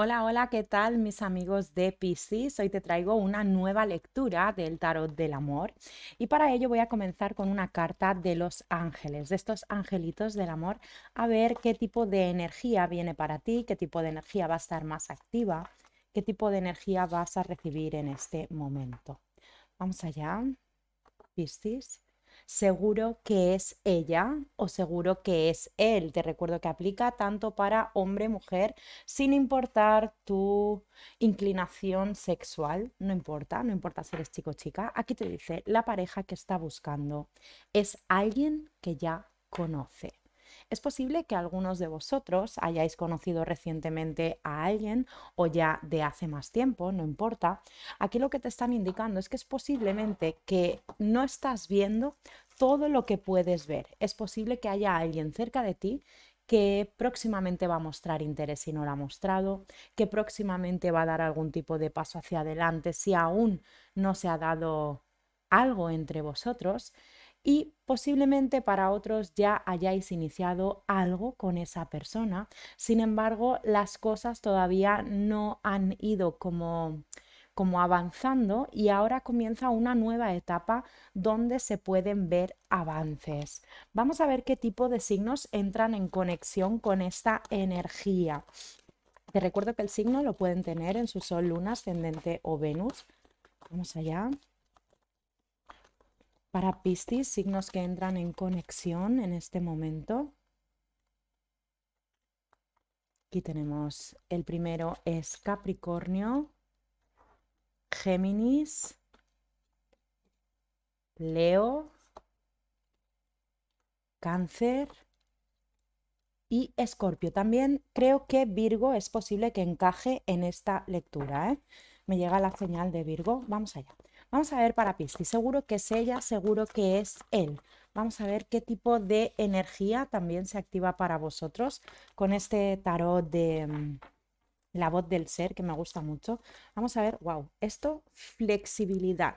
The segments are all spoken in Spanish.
Hola, hola, ¿qué tal mis amigos de Piscis? Hoy te traigo una nueva lectura del tarot del amor y para ello voy a comenzar con una carta de los ángeles, de estos angelitos del amor, a ver qué tipo de energía viene para ti, qué tipo de energía va a estar más activa, qué tipo de energía vas a recibir en este momento. Vamos allá, Piscis seguro que es ella o seguro que es él. Te recuerdo que aplica tanto para hombre, mujer, sin importar tu inclinación sexual, no importa, no importa si eres chico o chica. Aquí te dice, la pareja que está buscando es alguien que ya conoce. Es posible que algunos de vosotros hayáis conocido recientemente a alguien o ya de hace más tiempo, no importa. Aquí lo que te están indicando es que es posiblemente que no estás viendo todo lo que puedes ver. Es posible que haya alguien cerca de ti que próximamente va a mostrar interés si no lo ha mostrado, que próximamente va a dar algún tipo de paso hacia adelante si aún no se ha dado algo entre vosotros y posiblemente para otros ya hayáis iniciado algo con esa persona. Sin embargo, las cosas todavía no han ido como como avanzando y ahora comienza una nueva etapa donde se pueden ver avances. Vamos a ver qué tipo de signos entran en conexión con esta energía. Te recuerdo que el signo lo pueden tener en su Sol, Luna, Ascendente o Venus. Vamos allá. Para Piscis, signos que entran en conexión en este momento. Aquí tenemos el primero es Capricornio, Géminis, Leo, Cáncer y Escorpio. También creo que Virgo es posible que encaje en esta lectura. ¿eh? Me llega la señal de Virgo. Vamos allá. Vamos a ver para Piscis. Seguro que es ella, seguro que es él. Vamos a ver qué tipo de energía también se activa para vosotros con este tarot de mm, la voz del ser, que me gusta mucho. Vamos a ver, wow, esto, flexibilidad.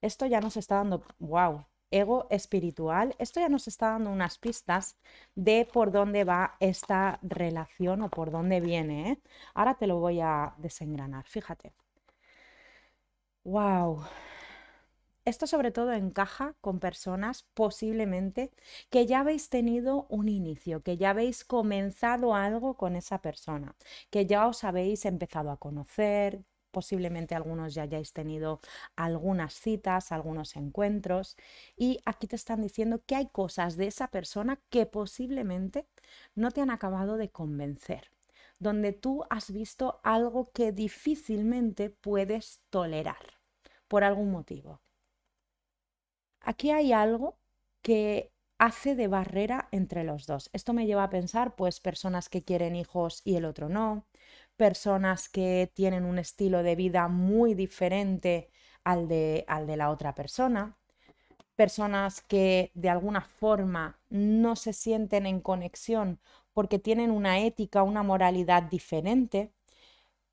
Esto ya nos está dando, wow, ego espiritual. Esto ya nos está dando unas pistas de por dónde va esta relación o por dónde viene. ¿eh? Ahora te lo voy a desengranar, fíjate. Wow, esto sobre todo encaja con personas posiblemente que ya habéis tenido un inicio, que ya habéis comenzado algo con esa persona, que ya os habéis empezado a conocer, posiblemente algunos ya hayáis tenido algunas citas, algunos encuentros, y aquí te están diciendo que hay cosas de esa persona que posiblemente no te han acabado de convencer, donde tú has visto algo que difícilmente puedes tolerar por algún motivo. Aquí hay algo que hace de barrera entre los dos. Esto me lleva a pensar, pues, personas que quieren hijos y el otro no, personas que tienen un estilo de vida muy diferente al de, al de la otra persona, personas que de alguna forma no se sienten en conexión porque tienen una ética, una moralidad diferente,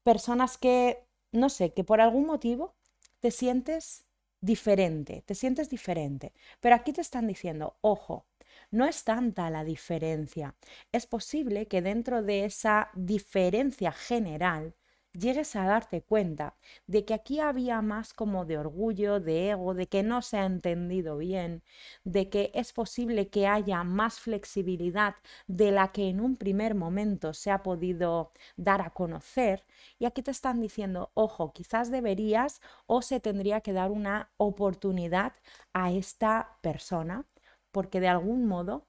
personas que, no sé, que por algún motivo te sientes diferente, te sientes diferente. Pero aquí te están diciendo, ojo, no es tanta la diferencia. Es posible que dentro de esa diferencia general llegues a darte cuenta de que aquí había más como de orgullo, de ego, de que no se ha entendido bien, de que es posible que haya más flexibilidad de la que en un primer momento se ha podido dar a conocer. Y aquí te están diciendo, ojo, quizás deberías o se tendría que dar una oportunidad a esta persona, porque de algún modo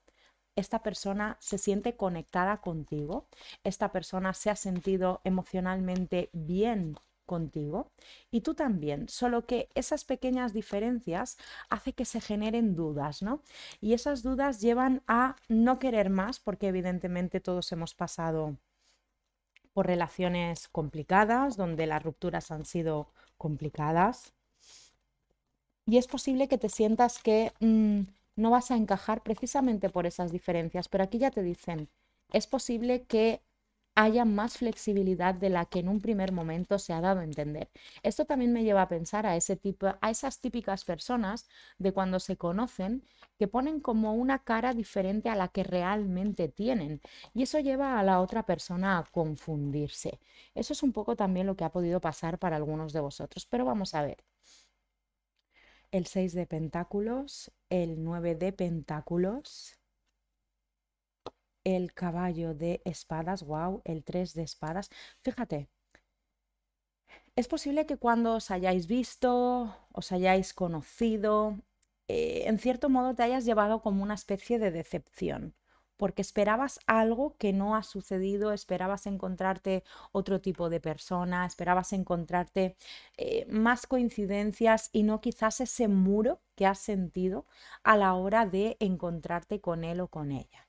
esta persona se siente conectada contigo, esta persona se ha sentido emocionalmente bien contigo y tú también, solo que esas pequeñas diferencias hace que se generen dudas, ¿no? Y esas dudas llevan a no querer más porque evidentemente todos hemos pasado por relaciones complicadas, donde las rupturas han sido complicadas. Y es posible que te sientas que mm, no vas a encajar precisamente por esas diferencias, pero aquí ya te dicen, es posible que haya más flexibilidad de la que en un primer momento se ha dado a entender. Esto también me lleva a pensar a, ese tipo, a esas típicas personas de cuando se conocen que ponen como una cara diferente a la que realmente tienen y eso lleva a la otra persona a confundirse. Eso es un poco también lo que ha podido pasar para algunos de vosotros, pero vamos a ver el 6 de pentáculos, el 9 de pentáculos, el caballo de espadas, wow, el 3 de espadas. Fíjate, es posible que cuando os hayáis visto, os hayáis conocido, eh, en cierto modo te hayas llevado como una especie de decepción porque esperabas algo que no ha sucedido, esperabas encontrarte otro tipo de persona, esperabas encontrarte eh, más coincidencias y no quizás ese muro que has sentido a la hora de encontrarte con él o con ella.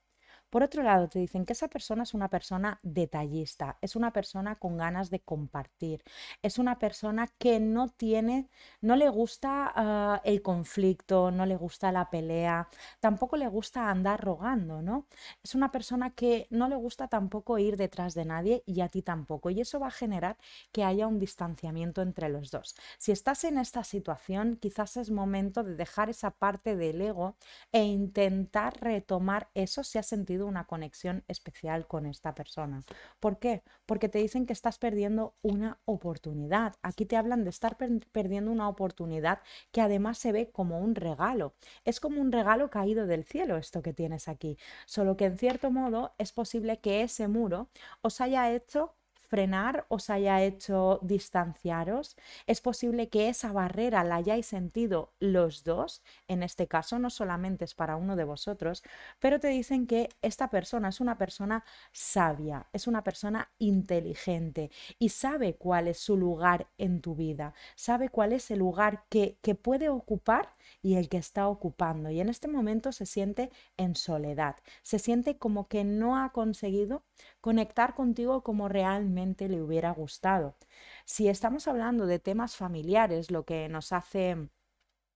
Por otro lado, te dicen que esa persona es una persona detallista, es una persona con ganas de compartir, es una persona que no tiene, no le gusta ah, el conflicto, no le gusta la pelea, tampoco le gusta andar rogando, ¿no? Es una persona que no le gusta tampoco ir detrás de nadie y a ti tampoco. Y eso va a generar que haya un distanciamiento entre los dos. Si estás en esta situación, quizás es momento de dejar esa parte del ego e intentar retomar eso si has sentido una conexión especial con esta persona. ¿Por qué? Porque te dicen que estás perdiendo una oportunidad. Aquí te hablan de estar perdiendo una oportunidad que además se ve como un regalo. Es como un regalo caído del cielo esto que tienes aquí. Solo que en cierto modo es posible que ese muro os haya hecho frenar os haya hecho distanciaros. Es posible que esa barrera la hayáis sentido los dos. En este caso no solamente es para uno de vosotros, pero te dicen que esta persona es una persona sabia, es una persona inteligente y sabe cuál es su lugar en tu vida, sabe cuál es el lugar que, que puede ocupar y el que está ocupando. Y en este momento se siente en soledad, se siente como que no ha conseguido conectar contigo como realmente le hubiera gustado. Si estamos hablando de temas familiares, lo que nos hace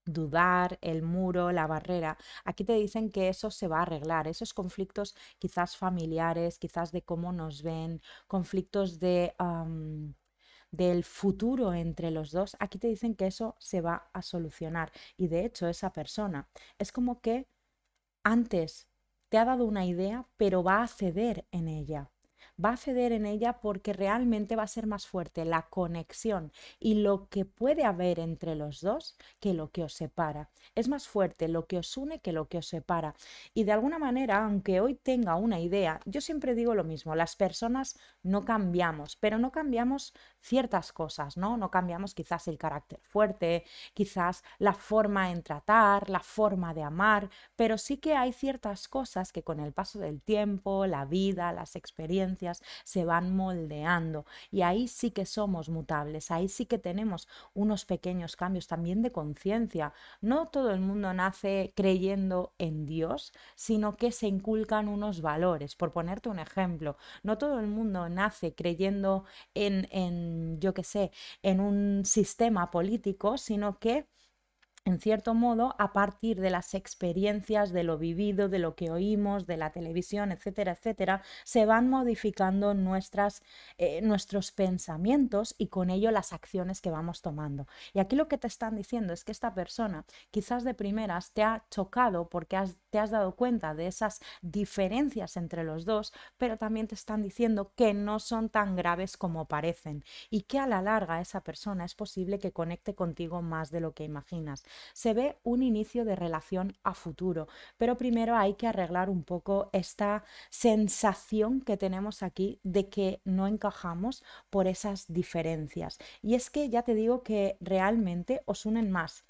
dudar, el muro, la barrera. Aquí te dicen que eso se va a arreglar, esos conflictos quizás familiares, quizás de cómo nos ven, conflictos de... del futuro entre los dos, aquí te dicen que eso se va a solucionar. Y de hecho, esa persona es como que antes te ha dado una idea, pero va a ceder en ella va a ceder en ella porque realmente va a ser más fuerte la conexión y lo que puede haber entre los dos que lo que os separa. Es más fuerte lo que os une que lo que os separa. Y de alguna manera, aunque hoy tenga una idea, yo siempre digo lo mismo, las personas no cambiamos, pero no cambiamos ciertas cosas, ¿no? No cambiamos quizás el carácter fuerte, quizás la forma en tratar, la forma de amar, pero sí que hay ciertas cosas que con el paso del tiempo, la vida, las experiencias, se van moldeando y ahí sí que somos mutables, ahí sí que tenemos unos pequeños cambios también de conciencia. No todo el mundo nace creyendo en Dios, sino que se inculcan unos valores. Por ponerte un ejemplo, no todo el mundo nace creyendo en, en yo qué sé, en un sistema político, sino que en cierto modo, a partir de las experiencias, de lo vivido, de lo que oímos, de la televisión, etcétera, etcétera, se van modificando nuestras, eh, nuestros pensamientos y con ello las acciones que vamos tomando. Y aquí lo que te están diciendo es que esta persona quizás de primeras te ha chocado porque te has dado cuenta de esas diferencias entre los dos, pero también te están diciendo que no son tan graves como parecen y que a la larga esa persona es posible que conecte contigo más de lo que imaginas se ve un inicio de relación a futuro, pero primero hay que arreglar un poco esta sensación que tenemos aquí de que no encajamos por esas diferencias. Y es que ya te digo que realmente os unen más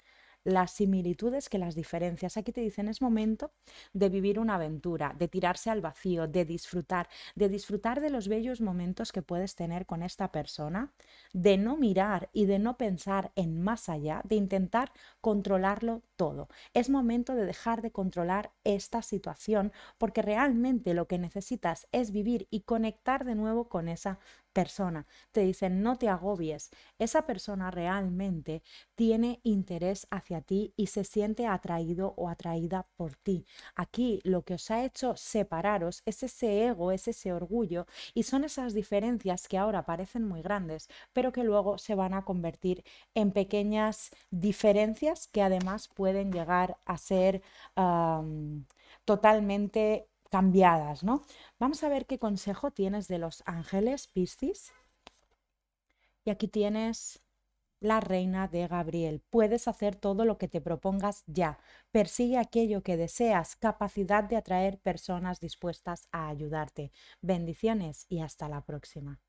las similitudes que las diferencias. Aquí te dicen es momento de vivir una aventura, de tirarse al vacío, de disfrutar, de disfrutar de los bellos momentos que puedes tener con esta persona, de no mirar y de no pensar en más allá, de intentar controlarlo todo. Es momento de dejar de controlar esta situación porque realmente lo que necesitas es vivir y conectar de nuevo con esa persona. Te dicen, no te agobies. Esa persona realmente tiene interés hacia ti y se siente atraído o atraída por ti. Aquí lo que os ha hecho separaros es ese ego, es ese orgullo y son esas diferencias que ahora parecen muy grandes, pero que luego se van a convertir en pequeñas diferencias que además pueden pueden llegar a ser totalmente cambiadas, ¿no? Vamos a ver qué consejo tienes de los ángeles, Piscis. Y aquí tienes la reina de Gabriel. Puedes hacer todo lo que te propongas ya. Persigue aquello que deseas, capacidad de atraer personas dispuestas a ayudarte. Bendiciones y hasta la próxima.